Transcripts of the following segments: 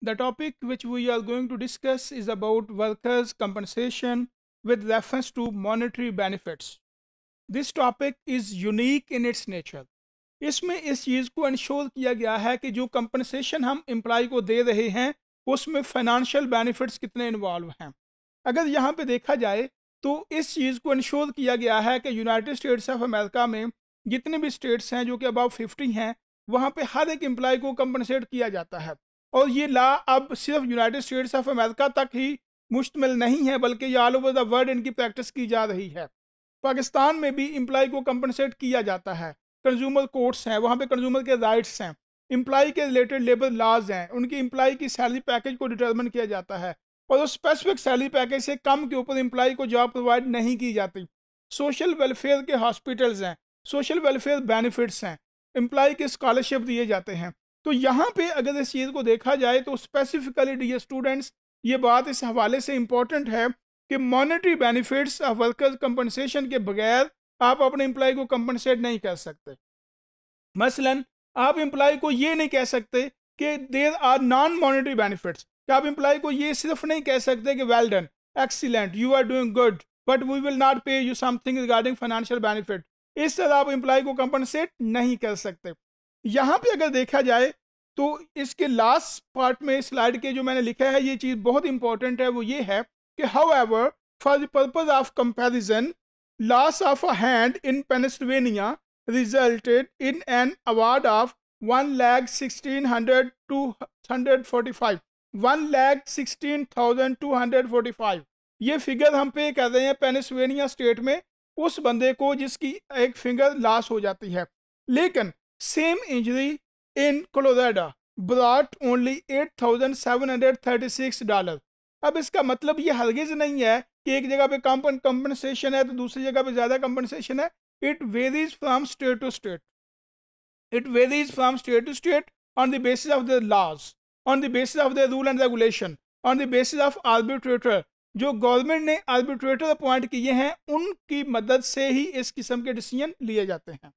The topic which we are going to discuss is about workers' compensation with reference to monetary benefits. This topic is unique in its nature. इसमें इस चीज़ को ensure किया गया है कि जो compensation हम एम्प्लॉय को दे रहे हैं उसमें फाइनेंशियल बेनिफिट्स कितने इन्वॉल्व हैं अगर यहाँ पे देखा जाए तो इस चीज़ को इंश्योर किया गया है कि यूनाइटेड स्टेट्स ऑफ अमेरिका में जितने भी स्टेट्स हैं जो कि अबाउ फिफ्टी हैं वहाँ पे हर एक एम्प्लॉय को कंपनसेट किया जाता है और ये ला अब सिर्फ यूनाइटेड स्टेट्स ऑफ अमेरिका तक ही मुश्तमिल नहीं है बल्कि ये ऑल ओवर द वर्ल्ड इनकी प्रैक्टिस की जा रही है पाकिस्तान में भी इम्प्लाई को कंपनसेट किया जाता है कंज्यूमर कोर्ट्स हैं वहाँ पे कंज्यूमर के राइट्स हैं इम्प्लाई के रिलेटेड लेबर लॉज हैं उनकी इम्प्लाई की सैलरी पैकेज को डिटर्मन किया जाता है और उस स्पेसिफिक सैलरी पैकेज से कम के ऊपर इम्प्लाई को जॉब प्रोवाइड नहीं की जाती सोशल वेलफेयर के हॉस्पिटल्स हैं सोशल वेलफेयर बेनिफिट्स हैं इम्प्लाई के स्कॉलरशिप दिए जाते हैं तो यहाँ पे अगर इस चीज़ को देखा जाए तो स्पेसिफिकली डी स्टूडेंट्स ये बात इस हवाले से इम्पॉर्टेंट है कि मॉनेटरी बेनिफिट्स वर्कर्स कंपनसेशन के बगैर आप अपने एम्प्लॉय को कंपनसेट नहीं कर सकते मसलन आप एम्प्लॉय को ये नहीं कह सकते कि there are non monetary benefits आप एम्प्लॉय को ये सिर्फ नहीं कह सकते कि well done excellent you are doing good but we will not pay you something regarding financial benefit इस तरह आप एम्प्लॉय को कंपनसेट नहीं कर सकते यहाँ पे अगर देखा जाए तो इसके लास्ट पार्ट में स्लाइड के जो मैंने लिखा है ये चीज़ बहुत इंपॉर्टेंट है वो ये है कि however for the purpose of comparison loss of a hand in Pennsylvania resulted in an award of one lakh sixteen hundred two hundred forty five one lakh sixteen thousand two hundred forty five ये figure हम pay कर रहे हैं पेनिसवेनिया state में उस बंदे को जिसकी एक फिंगर लॉस हो जाती है लेकिन same injury in Colorado brought only $8,736 अब इसका मतलब ये हरगिज नहीं है कि एक जगह पे कंपनसेशन है तो दूसरी जगह पे ज़्यादा कंपनसेशन है it varies from state to state it varies from state to state on the basis of the laws on the basis of the rule and regulation on the basis of arbitrator जो government ने arbitrator appoint किए हैं उनकी मदद से ही इस किस्म के डिसीजन लिए जाते हैं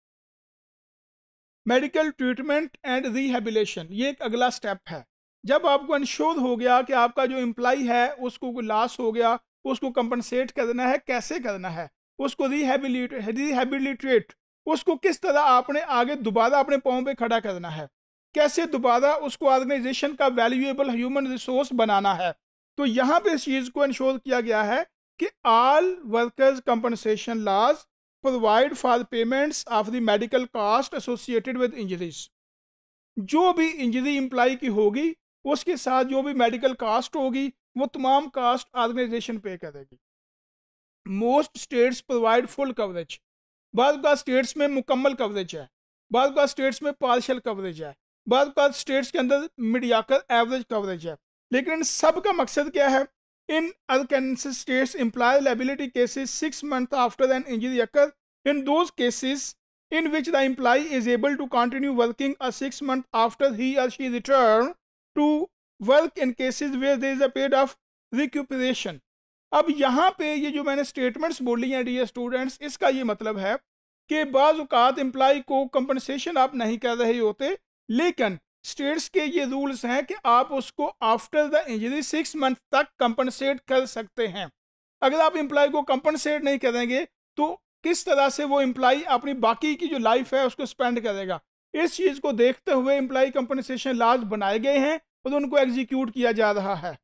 मेडिकल ट्रीटमेंट एंड रिहेबिलेशन ये एक अगला स्टेप है जब आपको इंश्योर हो गया कि आपका जो एम्प्लाई है उसको लॉस हो गया उसको कंपनसेट करना है कैसे करना है उसको रिहेबिलिट रिहेबिलिटेट उसको किस तरह आपने आगे दोबारा अपने पाँव पे खड़ा करना है कैसे दोबारा उसको ऑर्गेनाइजेशन का वैल्यूएबल ह्यूमन रिसोर्स बनाना है तो यहाँ पे इस चीज़ को इंश्योर किया गया है कि all workers compensation laws provide for payments of the medical cost associated with injuries जो भी इंजरी इम्प्लाई की होगी उसके साथ जो भी मेडिकल कास्ट होगी वो तमाम कास्ट ऑर्गेनाइजेशन पे करेगी most states provide full coverage बाद का स्टेट्स में मुकम्मल कवरेज है बाद का स्टेट्स में पार्शल कवरेज है बाद का स्टेट्स के अंदर मीडियाकर एवरेज कवरेज है लेकिन इन सब का मकसद क्या है In other Kansas states, implies liability cases six months after an injury occurs. In those cases in which the employee is able to continue working a six months after he or she return to work in cases where there is a period of recuperation. अब यहाँ पे ये जो मैंने statements बोली हैं D students इसका ये मतलब है कि बाज़ात एम्प्लॉय को कंपनसेशन आप नहीं कर रहे होते लेकिन स्टेट्स के ये रूल्स हैं कि आप उसको after the injury six month तक कंपनसेट कर सकते हैं अगर आप इम्प्लॉय को कंपनसेट नहीं करेंगे तो किस तरह से वो इम्प्लाई अपनी बाकी की जो लाइफ है उसको स्पेंड करेगा इस चीज़ को देखते हुए इम्प्लाई कंपनसेशन लाज बनाए गए हैं और उनको एग्जीक्यूट किया जा रहा है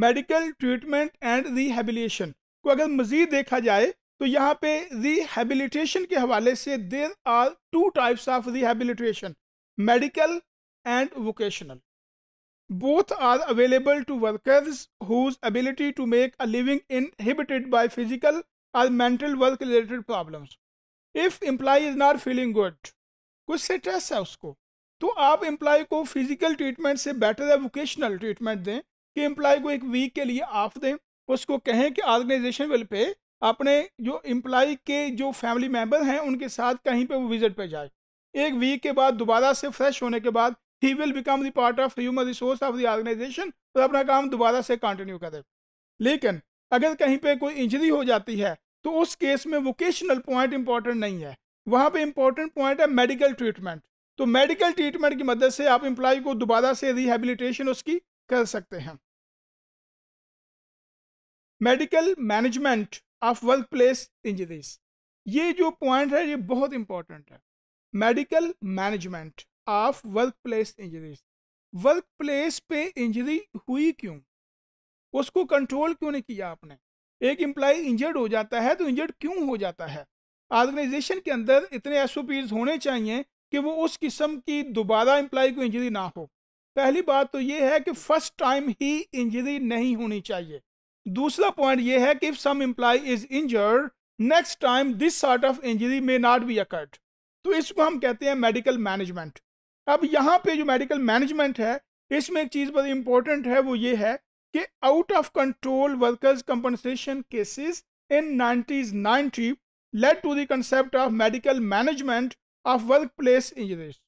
मेडिकल ट्रीटमेंट एंड रिहेबिलेशन को अगर मज़ीद देखा जाए तो यहाँ पे रिहेबिलिटेशन के हवाले से there are two types of rehabilitation medical and vocational both are available to workers whose ability to make a living inhibited by physical or mental work related problems if employee is not feeling good कुछ stress है उसको तो आप employ को physical treatment से better है vocational treatment दें कि एम्प्लॉय को एक वीक के लिए ऑफ दें उसको कहें कि ऑर्गेनाइजेशन विल पे अपने जो एम्प्लाई के जो फैमिली मेम्बर हैं उनके साथ कहीं पे वो विजिट पे जाए एक वीक के बाद दोबारा से फ्रेश होने के बाद ही will become the part of human resource of the organization और अपना काम दोबारा से कंटिन्यू करे लेकिन अगर कहीं पे कोई इंजरी हो जाती है तो उस केस में वोकेशनल पॉइंट इंपॉर्टेंट नहीं है वहाँ पे इंपॉर्टेंट पॉइंट है मेडिकल ट्रीटमेंट तो मेडिकल ट्रीटमेंट की मदद से आप इम्प्लाई को दोबारा से रिहेबिलिटेशन उसकी कर सकते हैं medical management of work place injuries ये जो पॉइंट है ये बहुत इंपॉर्टेंट है medical management of work place injuries work place पे इंजरी हुई क्यों उसको कंट्रोल क्यों नहीं किया आपने एक एम्प्लॉय इंजर्ड हो जाता है तो इंजर्ड क्यों हो जाता है ऑर्गेनाइजेशन के अंदर इतने एस होने चाहिए कि वो उस किस्म की दोबारा एम्प्लॉय को इंजरी ना हो पहली बात तो ये है कि फर्स्ट टाइम ही इंजरी नहीं होनी चाहिए दूसरा पॉइंट ये है कि if some employ is injured next time this sort of injury may not be occurred तो इसको हम कहते हैं मेडिकल मैनेजमेंट अब यहाँ पे जो मेडिकल मैनेजमेंट है इसमें एक चीज़ बहुत इंपॉर्टेंट है वो ये है कि out of control workers compensation cases in nineties ninety led to concept concept of medical management of work place injuries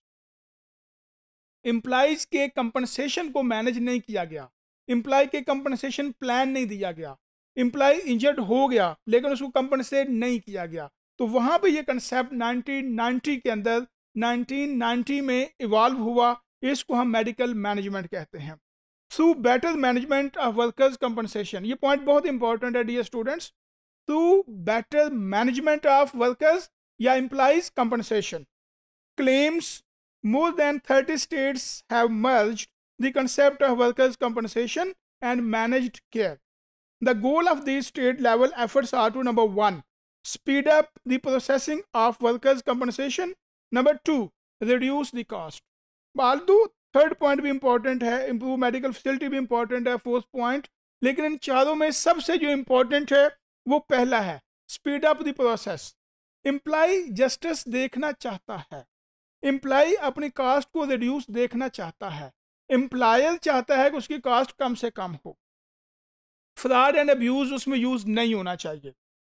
employees के कंपनसेशन को मैनेज नहीं किया गया इम्प्लाई के कंपनसेशन प्लान नहीं दिया गया इम्प्लाई इंजर्ड हो गया लेकिन उसको कंपनसेट नहीं किया गया तो वहाँ पे ये कंसेप्ट 1990 के अंदर 1990 में इवॉल्व हुआ इसको हम मेडिकल मैनेजमेंट कहते हैं through better management of workers compensation ये पॉइंट बहुत इंपॉर्टेंट है the students to better management of workers या employees compensation claims more than thirty states have merged the concept of workers' compensation and managed care. The goal of these state level efforts are to number 1 speed up the processing of workers' compensation, number 2 reduce the cost. baldu third point भी important है improve medical facility भी important है fourth point लेकिन इन चारों में सबसे जो इम्पोर्टेंट है वो पहला है speed up the process employee justice देखना चाहता है इम्प्लाई अपनी कास्ट को रिड्यूस देखना चाहता है एम्प्लायर चाहता है कि उसकी कास्ट कम से कम हो फ्रॉड एंड अब्यूज़ उसमें यूज़ नहीं होना चाहिए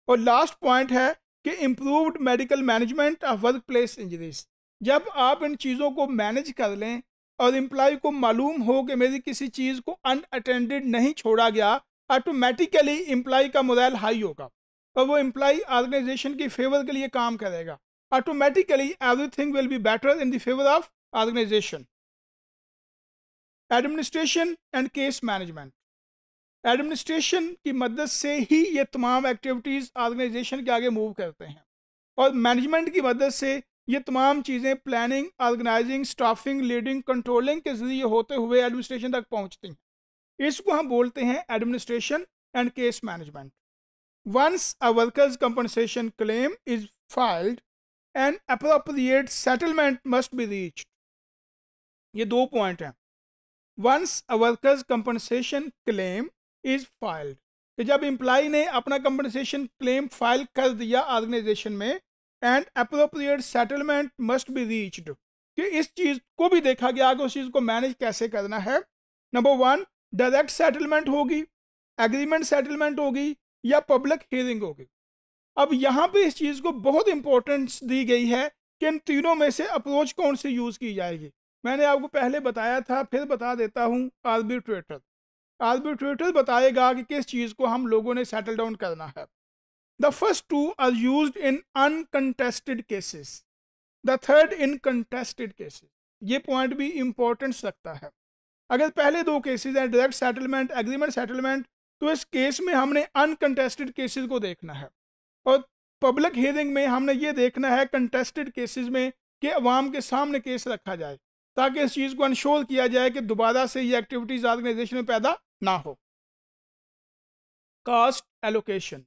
और लास्ट पॉइंट है कि improved medical management of work place injuries जब आप इन चीज़ों को मैनेज कर लें और एम्प्लॉय को मालूम हो कि मेरी किसी चीज़ को अनअटेंडेड नहीं छोड़ा गया ऑटोमेटिकली एम्प्लॉय का मोरल हाई होगा और वो एम्प्लॉय ऑर्गेनाइजेशन की फेवर के लिए काम करेगा automatically everything will be better in the favour of organization administration and case management administration की मदद से ही ये तमाम एक्टिविटीज़ ऑर्गेनाइजेशन के आगे मूव करते हैं और मैनेजमेंट की मदद से ये तमाम चीज़ें planning organizing staffing leading controlling के जरिए होते हुए एडमिनिस्ट्रेशन तक पहुंचती हैं इसको हम बोलते हैं administration and case management once a workers compensation claim is filed and appropriate settlement must be reach ये दो पॉइंट हैं once a workers compensation claim is filed कि जब इम्प्लाई ने अपना कंपनसेशन क्लेम फाइल कर दिया ऑर्गेनाइजेशन में and appropriate settlement must be reached कि इस चीज़ को भी देखा गया कि उस चीज़ को मैनेज कैसे करना है नंबर वन डायरेक्ट सेटलमेंट होगी एग्रीमेंट सेटलमेंट होगी या पब्लिक हियरिंग होगी अब यहाँ पे इस चीज़ को बहुत इंपॉर्टेंस दी गई है कि इन तीनों में से अप्रोच कौन सी यूज़ की जाएगी मैंने आपको पहले बताया था फिर बता देता हूँ आर्बिट्रेटर आर्बिट्रेटर बताएगा कि किस चीज़ को हम लोगों ने सेटल डाउन करना है the first two are use in uncontested cases the third in contested cases ये पॉइंट भी इम्पोर्टेंस रखता है अगर पहले दो केसेस हैं डायरेक्ट सेटलमेंट एग्रीमेंट सेटलमेंट तो इस केस में हमने अनकंटेस्टेड केसेस को देखना है और पब्लिक हियरिंग में हमने ये देखना है कंटेस्टेड केसेस में कि अवाम के सामने केस रखा जाए ताकि इस चीज़ को अनशोल किया जाए कि दोबारा से ये एक्टिविटीज़ ऑर्गेनाइजेशन में पैदा ना हो कास्ट एलोकेशन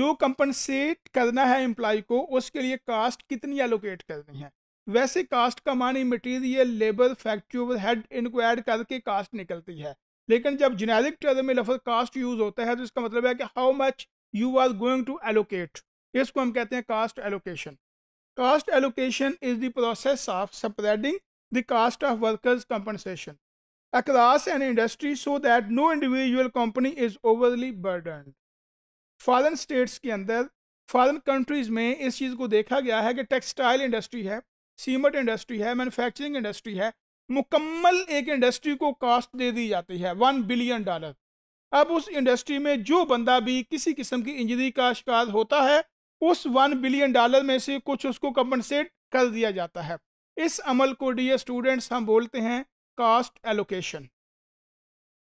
जो कंपनसेट करना है एम्प्लॉय को उसके लिए कास्ट कितनी एलोकेट करनी है वैसे कास्ट का मानी मटेरियल लेबर फैक्चुअल हेड इनको ऐड करके कास्ट निकलती है लेकिन जब जेनेरिक टर्म में लफर कास्ट यूज़ होता है तो इसका मतलब है कि how much you are going to allocate इसको हम कहते हैं cost allocation cost allocation is the process of spreading the cost of workers' compensation across an industry so that no individual company is overly burdened. Foreign states के अंदर foreign countries में इस चीज़ को देखा गया है कि टेक्सटाइल इंडस्ट्री है सीमेंट इंडस्ट्री है मैन्युफैक्चरिंग इंडस्ट्री है मुकम्मल एक इंडस्ट्री को कास्ट दे दी जाती है वन बिलियन डॉलर अब उस इंडस्ट्री में जो बंदा भी किसी किस्म की इंजरी का शिकार होता है उस वन बिलियन डॉलर में से कुछ उसको कंपनसेट कर दिया जाता है इस अमल को डी स्टूडेंट्स हम बोलते हैं कास्ट एलोकेशन